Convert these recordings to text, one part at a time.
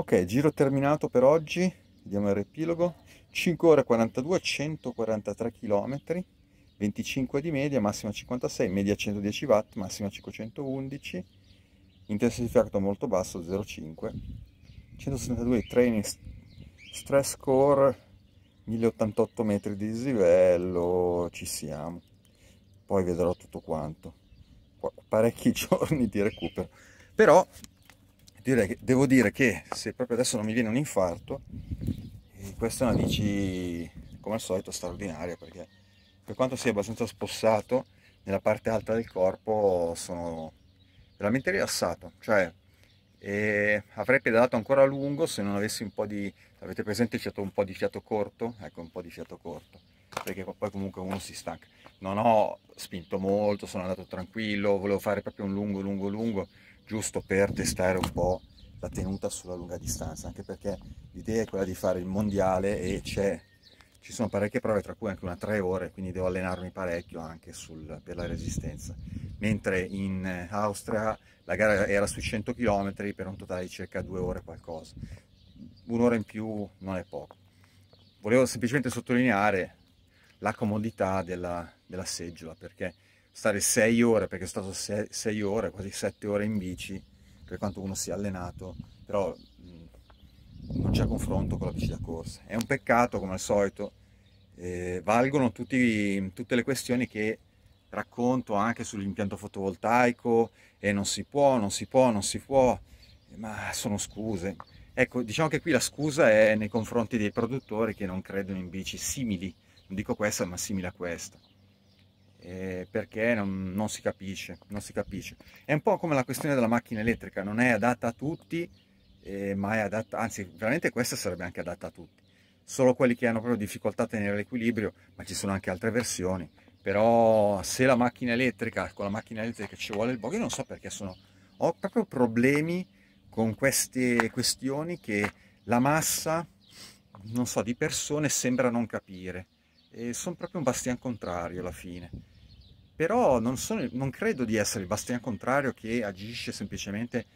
Ok, giro terminato per oggi, vediamo il riepilogo, 5 ore 42, 143 km, 25 di media, massima 56, media 110 watt, massima 511, intensificato molto basso 0,5, 172 training stress core, 1088 metri di dislivello, ci siamo, poi vedrò tutto quanto, parecchi giorni di recupero, però Direi, devo dire che se proprio adesso non mi viene un infarto, eh, questa è una bici come al solito straordinaria perché per quanto sia abbastanza spossato nella parte alta del corpo sono veramente rilassato, cioè e avrei pedalato ancora a lungo se non avessi un po' di avete presente c'è un po' di fiato corto ecco un po' di fiato corto perché poi comunque uno si stanca non ho spinto molto, sono andato tranquillo, volevo fare proprio un lungo, lungo, lungo, giusto per testare un po' la tenuta sulla lunga distanza, anche perché l'idea è quella di fare il mondiale e ci sono parecchie prove, tra cui anche una tre ore, quindi devo allenarmi parecchio anche sul, per la resistenza. Mentre in Austria la gara era sui 100 km per un totale di circa due ore qualcosa. Un'ora in più non è poco. Volevo semplicemente sottolineare la comodità della, della seggiola, perché stare 6 ore, perché è stato 6 ore, quasi 7 ore in bici, per quanto uno sia allenato, però mh, non c'è confronto con la bici da corsa. È un peccato, come al solito, eh, valgono tutti, tutte le questioni che racconto anche sull'impianto fotovoltaico e non si può, non si può, non si può, ma sono scuse. Ecco, diciamo che qui la scusa è nei confronti dei produttori che non credono in bici simili non dico questa, ma simile a questa. eh, perché non, non, si capisce, non si capisce. È un po' come la questione della macchina elettrica, non è adatta a tutti, eh, ma è adatta, anzi veramente questa sarebbe anche adatta a tutti. Solo quelli che hanno proprio difficoltà a tenere l'equilibrio, ma ci sono anche altre versioni. Però se la macchina elettrica, con la macchina elettrica ci vuole il bug, io non so perché sono... Ho proprio problemi con queste questioni che la massa, non so, di persone sembra non capire eh, sono proprio un bastian contrario alla fine. Però non, sono, non credo di essere il bastian contrario che agisce semplicemente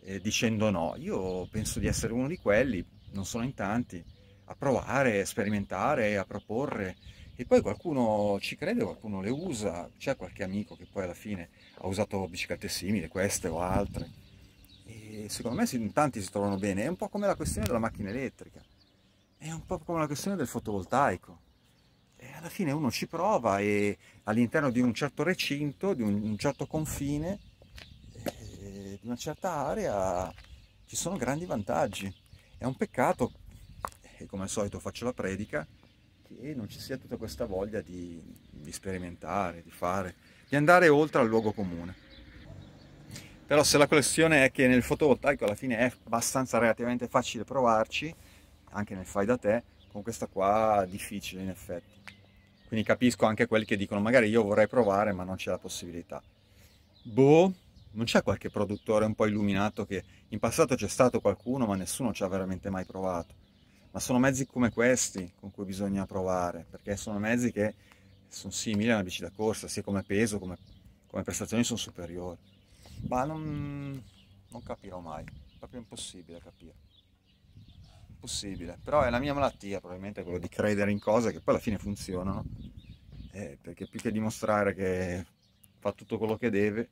eh, dicendo no. Io penso di essere uno di quelli, non sono in tanti, a provare, a sperimentare, a proporre. E poi qualcuno ci crede, qualcuno le usa. C'è qualche amico che poi alla fine ha usato biciclette simili, queste o altre. E secondo me in tanti si trovano bene. È un po' come la questione della macchina elettrica. È un po' come la questione del fotovoltaico alla fine uno ci prova e all'interno di un certo recinto, di un, un certo confine, eh, di una certa area, ci sono grandi vantaggi. È un peccato, e eh, come al solito faccio la predica, che non ci sia tutta questa voglia di, di sperimentare, di fare, di andare oltre al luogo comune però se la questione è che nel fotovoltaico alla fine è abbastanza relativamente facile provarci anche nel fai da te con questa qua difficile in effetti quindi capisco anche quelli che dicono magari io vorrei provare ma non c'è la possibilità. Boh, non c'è qualche produttore un po' illuminato che in passato c'è stato qualcuno ma nessuno ci ha veramente mai provato. Ma sono mezzi come questi con cui bisogna provare, perché sono mezzi che sono simili a una bici da corsa, sia come peso, come, come prestazioni sono superiori. Ma non, non capirò mai, è proprio impossibile capire possibile, però è la mia malattia probabilmente quello di credere in cose che poi alla fine funzionano, eh, perché più che dimostrare che fa tutto quello che deve,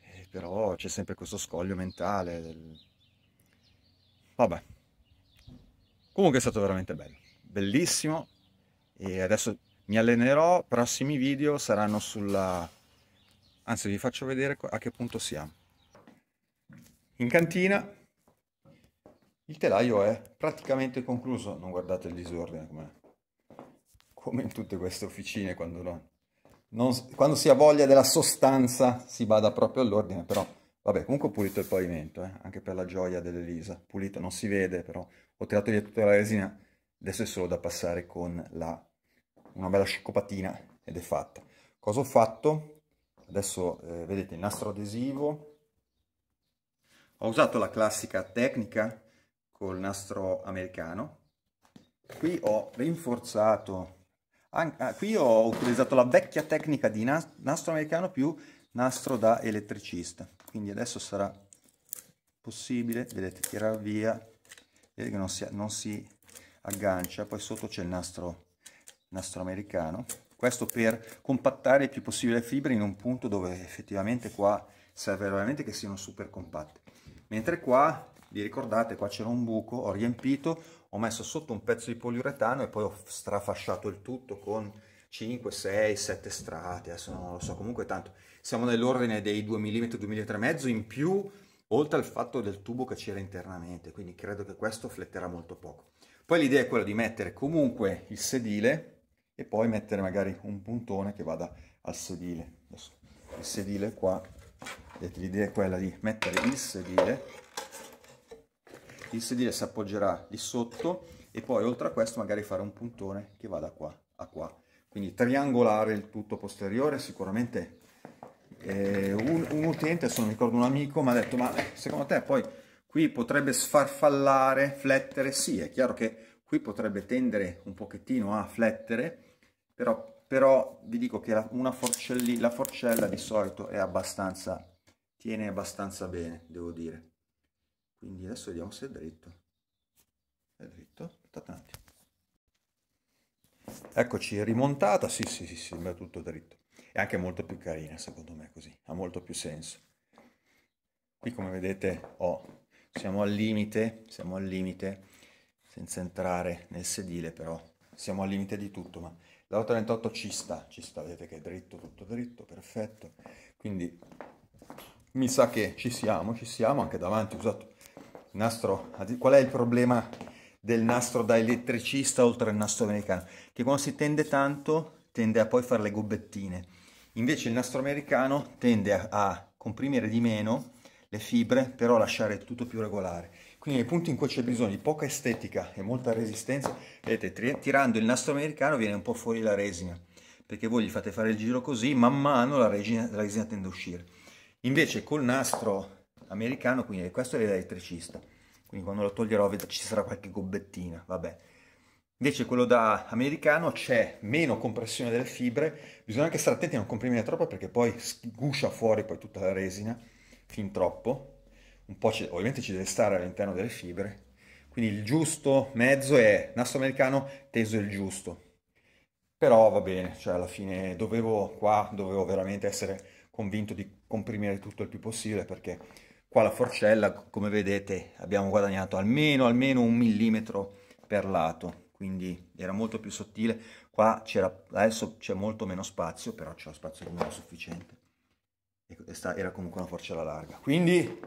eh, però c'è sempre questo scoglio mentale. Del... Vabbè, comunque è stato veramente bello, bellissimo e adesso mi allenerò, prossimi video saranno sulla... anzi vi faccio vedere a che punto siamo. In cantina il telaio è praticamente concluso, non guardate il disordine com'è. Come in tutte queste officine quando, non, non, quando si ha voglia della sostanza si bada proprio all'ordine, però vabbè, comunque ho pulito il pavimento, eh, anche per la gioia dell'Elisa. Pulito non si vede, però ho tirato via tutta la resina, adesso è solo da passare con la, una bella sciccopatina ed è fatta. Cosa ho fatto? Adesso eh, vedete il nastro adesivo. Ho usato la classica tecnica col nastro americano. Qui ho rinforzato, anche, ah, qui ho utilizzato la vecchia tecnica di nastro americano più nastro da elettricista. Quindi adesso sarà possibile, vedete, tirar via, vedete che non si, non si aggancia, poi sotto c'è il nastro, nastro americano. Questo per compattare il più possibile le fibre in un punto dove effettivamente qua serve veramente che siano super compatte. Mentre qua vi ricordate qua c'era un buco, ho riempito, ho messo sotto un pezzo di poliuretano e poi ho strafasciato il tutto con 5, 6, 7 strati, adesso non lo so, comunque tanto siamo nell'ordine dei 2 mm, 2 mm e mezzo in più, oltre al fatto del tubo che c'era internamente, quindi credo che questo fletterà molto poco. Poi l'idea è quella di mettere comunque il sedile e poi mettere magari un puntone che vada al sedile. Adesso il sedile qua, l'idea è quella di mettere il sedile il sedile si appoggerà lì sotto e poi oltre a questo magari fare un puntone che vada qua a qua quindi triangolare il tutto posteriore sicuramente eh, un, un, utente adesso non ricordo un amico mi ha detto ma eh, secondo te poi qui potrebbe sfarfallare flettere sì è chiaro che qui potrebbe tendere un pochettino a flettere però però vi dico che la, una forcelli, la forcella di solito è abbastanza tiene abbastanza bene devo dire quindi adesso vediamo se è dritto è dritto tanti. eccoci rimontata sì sì sì sembra tutto dritto è anche molto più carina secondo me così ha molto più senso qui come vedete oh, siamo al limite siamo al limite senza entrare nel sedile però siamo al limite di tutto ma la 838 ci sta ci sta vedete che è dritto tutto dritto perfetto quindi mi sa che ci siamo ci siamo anche davanti usato Nastro, qual è il problema del nastro da elettricista oltre al nastro americano? Che quando si tende tanto tende a poi fare le gobbettine. Invece il nastro americano tende a, a comprimere di meno le fibre, però lasciare tutto più regolare. Quindi nei punti in cui c'è bisogno di poca estetica e molta resistenza, vedete, tirando il nastro americano viene un po' fuori la resina, perché voi gli fate fare il giro così, man mano la resina, la resina tende a uscire. Invece col nastro americano, quindi questo è l'elettricista, quindi quando lo toglierò ci sarà qualche gobbettina, vabbè. Invece quello da americano c'è meno compressione delle fibre, bisogna anche stare attenti a non comprimere troppo perché poi guscia fuori poi tutta la resina, fin troppo. Un po' ovviamente ci deve stare all'interno delle fibre. Quindi il giusto mezzo è nastro americano teso il giusto. Però va bene, cioè alla fine dovevo qua, dovevo veramente essere convinto di comprimere tutto il più possibile perché Qua la forcella, come vedete, abbiamo guadagnato almeno, almeno un millimetro per lato, quindi era molto più sottile. Qua c'era adesso c'è molto meno spazio, però c'è lo spazio di nuovo sufficiente. era comunque una forcella larga. Quindi,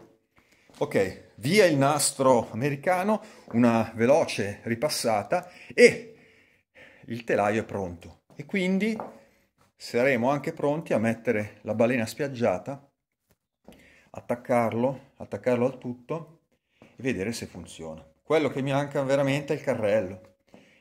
ok, via il nastro americano, una veloce ripassata e il telaio è pronto. E quindi saremo anche pronti a mettere la balena spiaggiata attaccarlo, attaccarlo al tutto e vedere se funziona. Quello che mi manca veramente è il carrello.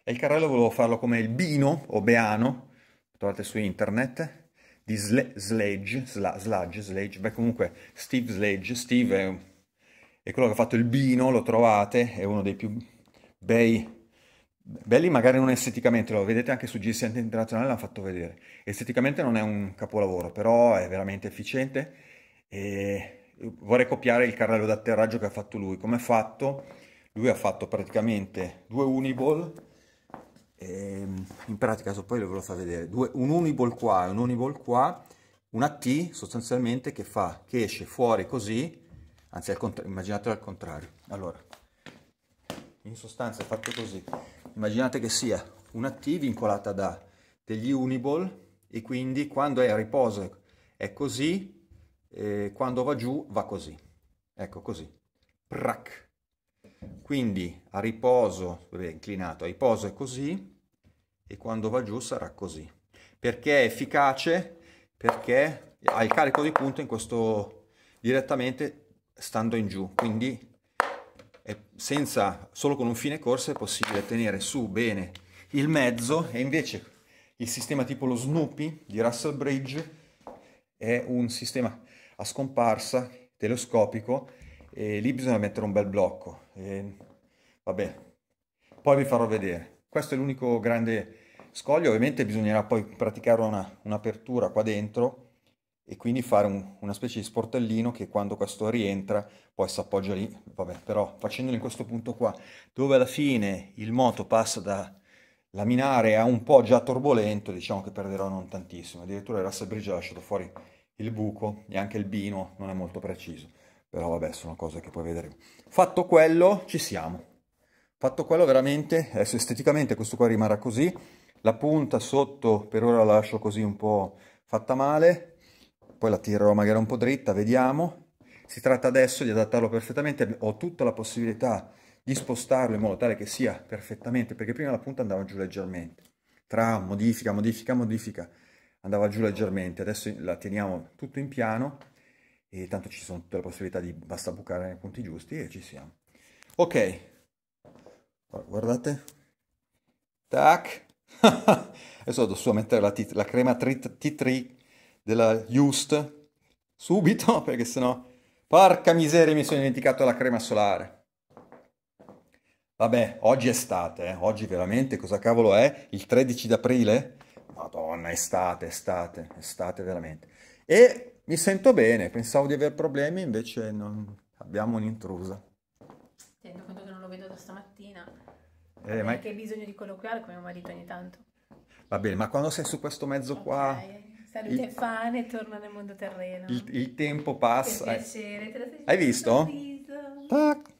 E il carrello volevo farlo come il Bino o Beano, trovate su internet, di Sle- Sledge, Sla- Sludge, Sledge, beh comunque Steve Sledge, Steve è, è, quello che ha fatto il Bino, lo trovate, è uno dei più bei, belli magari non esteticamente, lo vedete anche su GSN Internazionale, l'hanno fatto vedere, esteticamente non è un capolavoro, però è veramente efficiente e vorrei copiare il carrello d'atterraggio che ha fatto lui. Come ha fatto? Lui ha fatto praticamente due uniball, ehm, in pratica adesso poi ve lo fa vedere, due, un uniball qua e un uniball qua, una T sostanzialmente che fa, che esce fuori così, anzi al immaginatelo al contrario. Allora, in sostanza è fatto così, immaginate che sia una T vincolata da degli uniball e quindi quando è a riposo è così, eh, quando va giù va così, ecco così, prac. Quindi a riposo, vabbè, inclinato, a riposo è così e quando va giù sarà così. Perché è efficace? Perché ha il carico di punto in questo direttamente stando in giù, quindi è senza, solo con un fine corsa è possibile tenere su bene il mezzo e invece il sistema tipo lo Snoopy di Russell Bridge è un sistema a scomparsa, telescopico, e lì bisogna mettere un bel blocco. E, vabbè, poi vi farò vedere. Questo è l'unico grande scoglio, ovviamente bisognerà poi praticare un'apertura un qua dentro e quindi fare un, una specie di sportellino che quando questo rientra poi si appoggia lì, vabbè, però facendolo in questo punto qua, dove alla fine il moto passa da laminare a un po' già torbolento diciamo che perderò non tantissimo, addirittura il Russell Bridge ha lasciato fuori il buco e anche il bino non è molto preciso, però vabbè sono cose che poi vedremo. Fatto quello ci siamo, fatto quello veramente, adesso esteticamente questo qua rimarrà così, la punta sotto per ora la lascio così un po' fatta male, poi la tirerò magari un po' dritta, vediamo. Si tratta adesso di adattarlo perfettamente, ho tutta la possibilità di spostarlo in modo tale che sia perfettamente, perché prima la punta andava giù leggermente. Tra modifica, modifica, modifica, andava giù leggermente, adesso la teniamo tutto in piano e tanto ci sono tutte le possibilità di basta bucare nei punti giusti e ci siamo. Ok, guardate, tac, adesso vado su a mettere la, la crema T3 della Just subito perché sennò porca miseria mi sono dimenticato la crema solare. Vabbè, oggi è estate, eh? oggi veramente cosa cavolo è? Il 13 d'aprile? Madonna, estate, estate, estate veramente. E mi sento bene, pensavo di avere problemi, invece non... abbiamo un'intrusa. Ti conto che non lo vedo da stamattina. Eh, ma... Che hai bisogno di colloquiare con mio marito ogni tanto. Va bene, ma quando sei su questo mezzo okay. qua... Salute il... fane, torna nel mondo terreno. Il, il tempo passa. Che eh. piacere, te la Hai visto? Tac.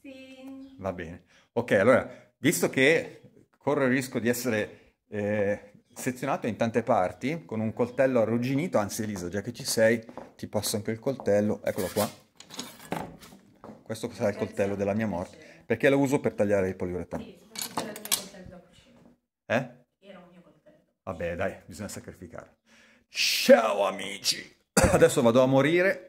Sì. Va bene. Ok, allora, visto che corro il rischio di essere eh, sezionato in tante parti con un coltello arrugginito, anzi Elisa già che ci sei ti passo anche il coltello, eccolo qua, questo sarà il coltello della mia morte, perché lo uso per tagliare il poliuretano. Eh? Vabbè dai, bisogna sacrificare. Ciao amici! Adesso vado a morire.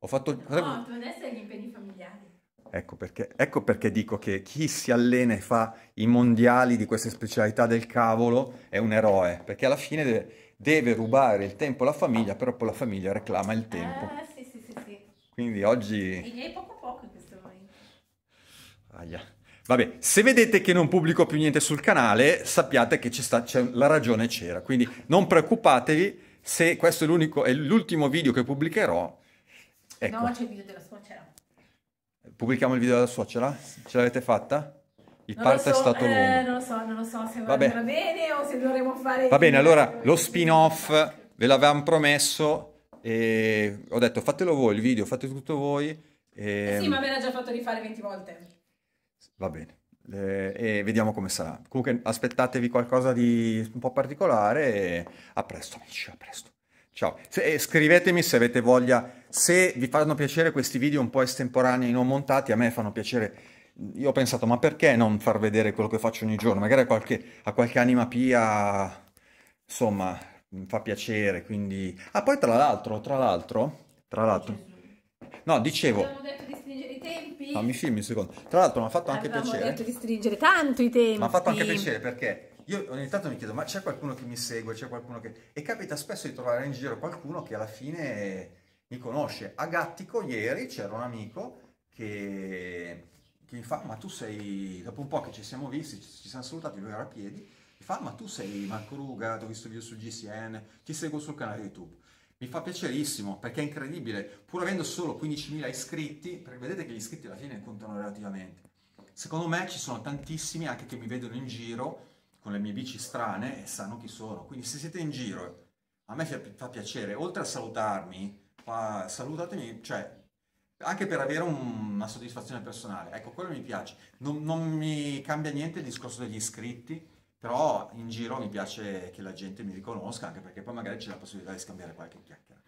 Ho fatto... No, tu adesso hai gli impegni familiari. Ecco perché, ecco perché, dico che chi si allena e fa i mondiali di queste specialità del cavolo è un eroe, perché alla fine deve, deve rubare il tempo alla famiglia, però poi la famiglia reclama il tempo. Ah, sì, sì, sì, sì. Quindi oggi... E gli poco poco in questo momento. Aia. Vabbè, se vedete che non pubblico più niente sul canale, sappiate che sta, la ragione c'era, quindi non preoccupatevi se questo è, l'ultimo video che pubblicherò. Ecco. No, c'è il video della suocera. Pubblichiamo il video della suocera? Ce l'avete fatta? Il non parto so, è stato eh, lungo. non lo so, non lo so se va bene o se dovremo fare... Va bene, allora lo spin-off ve l'avevamo promesso e ho detto fatelo voi il video, fate tutto voi. E... Eh sì, ehm, ma me l'ha già fatto rifare 20 volte. Va bene. Eh, e vediamo come sarà. Comunque aspettatevi qualcosa di un po' particolare e a presto amici, a presto. Ciao. Se, scrivetemi se avete voglia se vi fanno piacere questi video un po' estemporanei, non montati, a me fanno piacere io ho pensato, ma perché non far vedere quello che faccio ogni giorno? Magari a qualche, a qualche anima pia, insomma, fa piacere, quindi... Ah, poi tra l'altro, tra l'altro, tra l'altro... No, dicevo... Avevamo No, mi filmi un secondo. Tra l'altro mi ha fatto anche piacere... Avevamo detto di stringere tanto i tempi! Mi ha fatto anche piacere perché io ogni tanto mi chiedo, ma c'è qualcuno che mi segue, c'è qualcuno che... E capita spesso di trovare in giro qualcuno che alla fine mi conosce. A Gattico ieri c'era un amico che, che, mi fa, ma tu sei, dopo un po' che ci siamo visti, ci, ci siamo salutati, lui era a piedi, mi fa, ma tu sei Marco Ruga, ti ho visto video su GCN, ti seguo sul canale YouTube. Mi fa piacerissimo perché è incredibile, pur avendo solo 15.000 iscritti, perché vedete che gli iscritti alla fine contano relativamente. Secondo me ci sono tantissimi anche che mi vedono in giro con le mie bici strane e sanno chi sono. Quindi se siete in giro, a me fa piacere, oltre a salutarmi, ma salutatemi, cioè, anche per avere un, una soddisfazione personale. Ecco, quello mi piace. Non, non, mi cambia niente il discorso degli iscritti, però in giro mi piace che la gente mi riconosca, anche perché poi magari c'è la possibilità di scambiare qualche chiacchiera.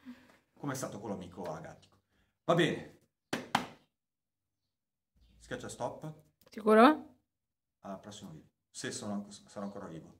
Come è stato con l'amico agattico. Va bene. Schiaccia stop. Sicuro? Al prossimo video. Se sono, sarò ancora vivo.